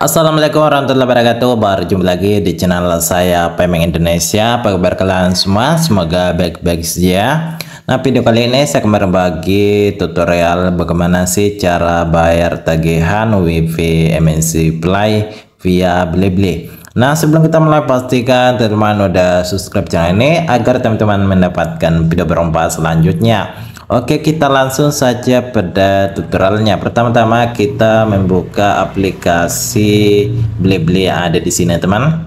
Assalamualaikum warahmatullahi wabarakatuh Berjumpa lagi di channel saya Pemeng Indonesia Apa kabar kalian semua? Semoga baik-baik saja Nah video kali ini saya akan berbagi tutorial Bagaimana sih cara bayar tagihan WiFi MNC Play via Blibli Nah sebelum kita mulai pastikan teman-teman udah subscribe channel ini Agar teman-teman mendapatkan video bermanfaat selanjutnya Oke kita langsung saja pada tutorialnya pertama-tama kita membuka aplikasi Blibli yang ada di sini teman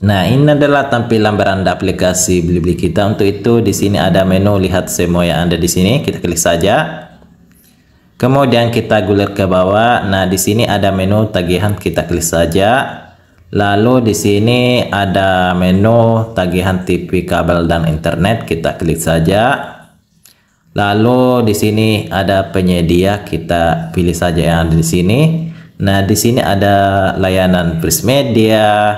Nah ini adalah tampilan beranda aplikasi Blibli kita untuk itu di sini ada menu lihat semua yang ada di sini kita klik saja kemudian kita gulir ke bawah nah di sini ada menu tagihan kita klik saja Lalu di sini ada menu tagihan TV kabel dan internet, kita klik saja. Lalu di sini ada penyedia, kita pilih saja yang ada di sini. Nah, di sini ada layanan Prismedia,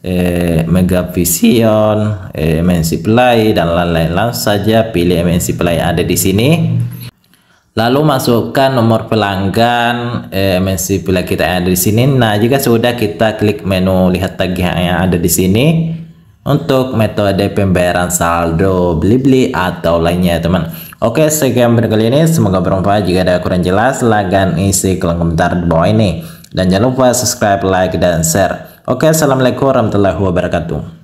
eh, Mega Vision, eh, MNC Play dan lain-lain. Langsung saja pilih MNC Play yang ada di sini. Lalu masukkan nomor pelanggan eh, MNC pula kita ada di sini. Nah, jika sudah kita klik menu lihat tagihan yang ada di sini untuk metode pembayaran saldo beli beli atau lainnya, teman. Oke, sekian video kali ini. Semoga bermanfaat. Jika ada kurang jelas, silahkan isi kolom komentar di bawah ini. Dan jangan lupa subscribe, like, dan share. Oke, Assalamualaikum warahmatullahi wabarakatuh.